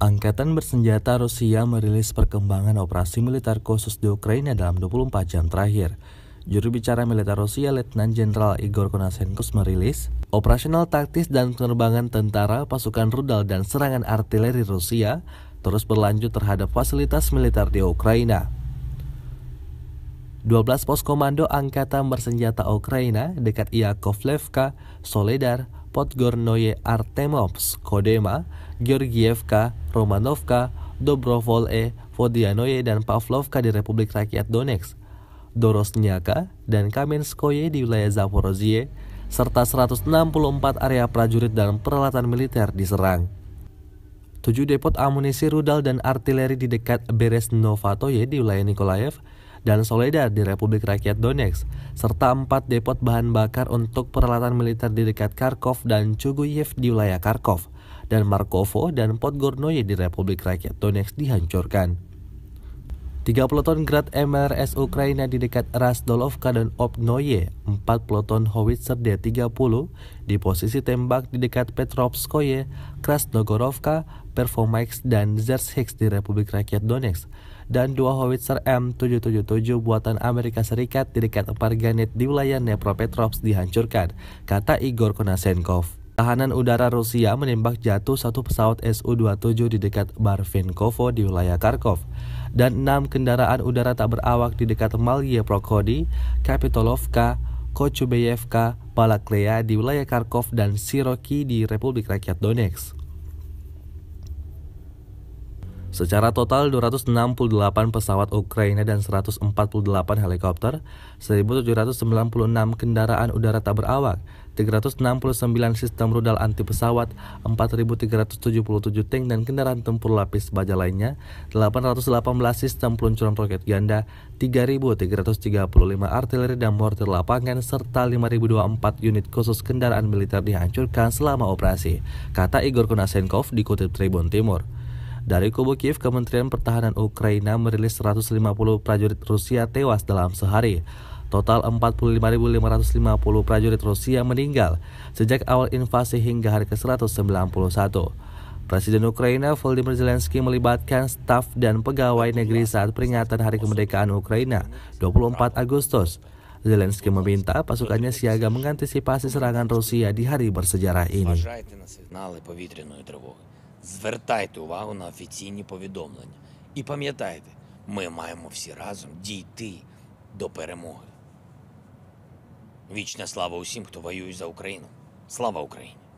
Angkatan bersenjata Rusia merilis perkembangan operasi militer khusus di Ukraina dalam 24 jam terakhir. Juru bicara militer Rusia Letnan Jenderal Igor Konashenko merilis, operasional taktis dan penerbangan tentara, pasukan rudal dan serangan artileri Rusia terus berlanjut terhadap fasilitas militer di Ukraina. 12 pos komando angkatan bersenjata Ukraina dekat Iakovlevka, Soledar, Podgornoye Artemovs, Kodema, Georgievka, Romanovka, Dobrovol'e, Vodianoye, dan Pavlovka di Republik Rakyat Donetsk, Dorosnyaka, dan Kamenskoye di wilayah Zaporozhye, serta 164 area prajurit dan peralatan militer diserang. Tujuh depot amunisi rudal dan artileri di dekat Beres Novatoye di wilayah Nikolaev, dan Soledad di Republik Rakyat Donetsk, serta empat depot bahan bakar untuk peralatan militer di dekat Kharkov dan Chuguyev di wilayah Kharkov, dan Markovo dan Podgornoye di Republik Rakyat Donetsk dihancurkan. 3 peloton Grad MRS Ukraina di dekat Rasdolovka dan Obnoye, 4 peloton Howitzer D-30 di posisi tembak di dekat Petrovskoye, Krasnogorovka, Performax, dan Zershix di Republik Rakyat Donetsk, dan 2 Howitzer M777 buatan Amerika Serikat di dekat Parganet di wilayah Nepropetrovsk dihancurkan, kata Igor Konasenkov. Tahanan udara Rusia menembak jatuh satu pesawat Su-27 di dekat Barvinkovo di wilayah Kharkov dan enam kendaraan udara tak berawak di dekat Malye Prokhodi, Kapitolovka, Kochubeyevka, Balaklea di wilayah Kharkov dan Siroki di Republik Rakyat Donetsk. Secara total 268 pesawat Ukraina dan 148 helikopter, 1796 kendaraan udara tak berawak, 369 sistem rudal anti pesawat, 4377 tank dan kendaraan tempur lapis baja lainnya, 818 sistem peluncuran roket ganda, 3335 artileri dan mortir lapangan serta 5024 unit khusus kendaraan militer dihancurkan selama operasi, kata Igor Konasenkov dikutip Tribun Timur. Dari kubu Kiev, Kementerian Pertahanan Ukraina merilis 150 prajurit Rusia tewas dalam sehari. Total 45.550 prajurit Rusia meninggal sejak awal invasi hingga hari ke-191. Presiden Ukraina Volodymyr Zelensky melibatkan staf dan pegawai negeri saat peringatan Hari Kemerdekaan Ukraina 24 Agustus. Zelensky meminta pasukannya siaga mengantisipasi serangan Rusia di hari bersejarah ini. Звертайте увагу на офіційні повідомлення. І пам'ятайте, ми маємо всі разом дійти до перемоги. Вічна слава усім, хто воює за Україну. Слава Україні!